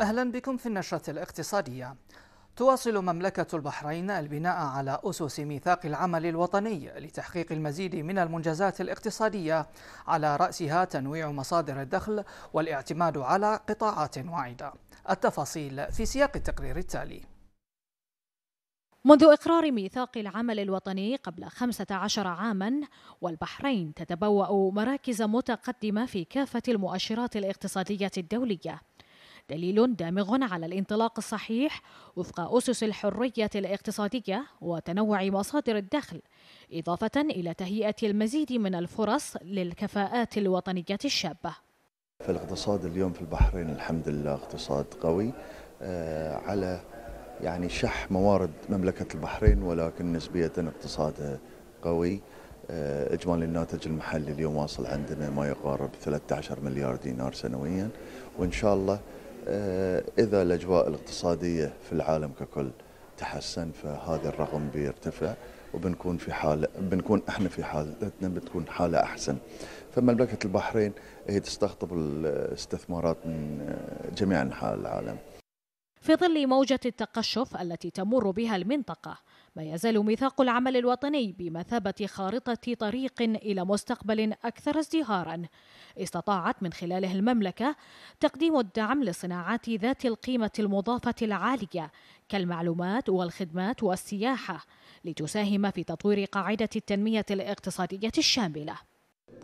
أهلا بكم في النشرة الاقتصادية تواصل مملكة البحرين البناء على أسس ميثاق العمل الوطني لتحقيق المزيد من المنجزات الاقتصادية على رأسها تنويع مصادر الدخل والاعتماد على قطاعات واعدة التفاصيل في سياق التقرير التالي منذ إقرار ميثاق العمل الوطني قبل 15 عاما والبحرين تتبوأ مراكز متقدمة في كافة المؤشرات الاقتصادية الدولية دليل دامغ على الانطلاق الصحيح وفق أسس الحرية الاقتصادية وتنوع مصادر الدخل إضافة إلى تهيئة المزيد من الفرص للكفاءات الوطنية الشابة في الاقتصاد اليوم في البحرين الحمد لله اقتصاد قوي آه، على يعني شح موارد مملكة البحرين ولكن نسبية اقتصادها قوي آه، اجمالي الناتج المحلي اليوم واصل عندنا ما يقارب 13 مليار دينار سنويا وان شاء الله آه، إذا الأجواء الاقتصادية في العالم ككل تحسن فهذا الرقم بيرتفع وبنكون في حالة بنكون احنا في حالتنا بتكون حالة أحسن فمملكة البحرين هي تستقطب الاستثمارات من آه، جميع أنحاء العالم في ظل موجة التقشف التي تمر بها المنطقة ما يزال ميثاق العمل الوطني بمثابة خارطة طريق إلى مستقبل أكثر ازدهارا استطاعت من خلاله المملكة تقديم الدعم لصناعات ذات القيمة المضافة العالية كالمعلومات والخدمات والسياحة لتساهم في تطوير قاعدة التنمية الاقتصادية الشاملة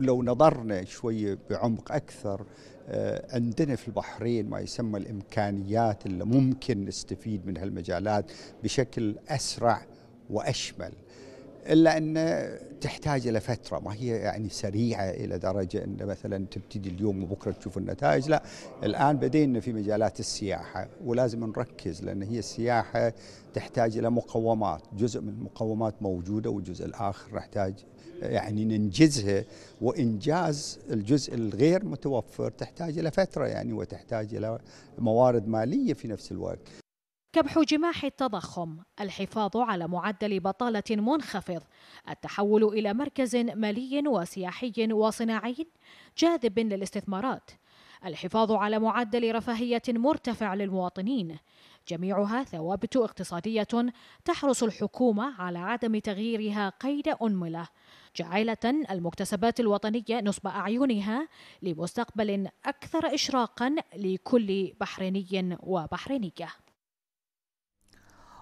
لو نظرنا شوية بعمق أكثر آه، عندنا في البحرين ما يسمى الإمكانيات اللي ممكن نستفيد من هالمجالات بشكل أسرع وأشمل إلا أن تحتاج إلى فترة ما هي يعني سريعة إلى درجة أن مثلا تبتدي اليوم وبكرة تشوف النتائج لا الآن بدينا في مجالات السياحة ولازم نركز لأن هي السياحة تحتاج إلى مقومات جزء من المقومات موجودة والجزء الآخر نحتاج يعني ننجزها وإنجاز الجزء الغير متوفر تحتاج إلى فترة يعني وتحتاج إلى موارد مالية في نفس الوقت كبح جماح التضخم الحفاظ على معدل بطاله منخفض التحول الى مركز مالي وسياحي وصناعي جاذب للاستثمارات الحفاظ على معدل رفاهيه مرتفع للمواطنين جميعها ثوابت اقتصاديه تحرص الحكومه على عدم تغييرها قيد انمله جاعله المكتسبات الوطنيه نصب اعينها لمستقبل اكثر اشراقا لكل بحريني وبحرينيه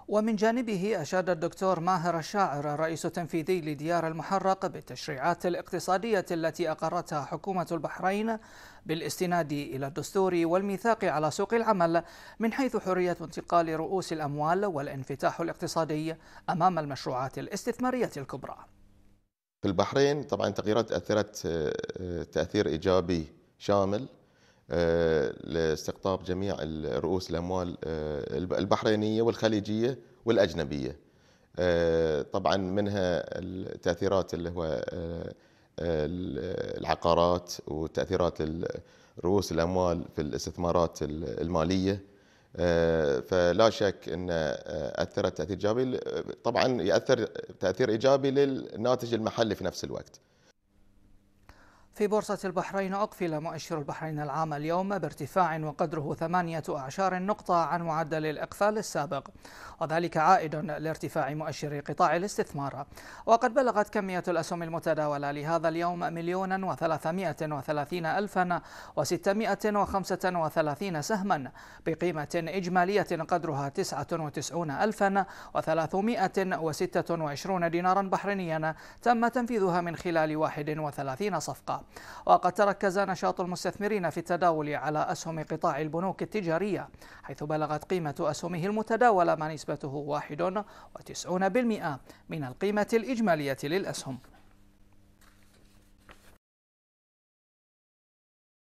ومن جانبه أشاد الدكتور ماهر الشاعر الرئيس التنفيذي لديار المحرق بالتشريعات الاقتصادية التي أقرتها حكومة البحرين بالاستناد إلى الدستور والميثاق على سوق العمل من حيث حرية انتقال رؤوس الأموال والانفتاح الاقتصادي أمام المشروعات الاستثمارية الكبرى في البحرين طبعا تغييرات أثرت آه، آه، تأثير إيجابي شامل آه، لاستقطاب جميع رؤوس الاموال آه، البحرينيه والخليجيه والاجنبيه. آه، طبعا منها التاثيرات اللي هو العقارات وتاثيرات رؤوس الاموال في الاستثمارات الماليه فلا شك ان اثرت تاثير ايجابي طبعا ياثر تاثير ايجابي للناتج المحلي في نفس الوقت. في بورصة البحرين أقفل مؤشر البحرين العام اليوم بارتفاع وقدره ثمانية أعشار نقطة عن معدل الإقفال السابق وذلك عائد لارتفاع مؤشر قطاع الاستثمار وقد بلغت كمية الأسهم المتداولة لهذا اليوم مليون وثلاثمائة وثلاثين ألفا وستمائة وخمسة وثلاثين سهما بقيمة إجمالية قدرها تسعة وتسعون ألفا وثلاثمائة وستة وعشرون دينارا بحرينيا تم تنفيذها من خلال واحد وثلاثين صفقة وقد تركز نشاط المستثمرين في التداول على أسهم قطاع البنوك التجارية حيث بلغت قيمة أسهمه المتداولة ما نسبته 91% من القيمة الإجمالية للأسهم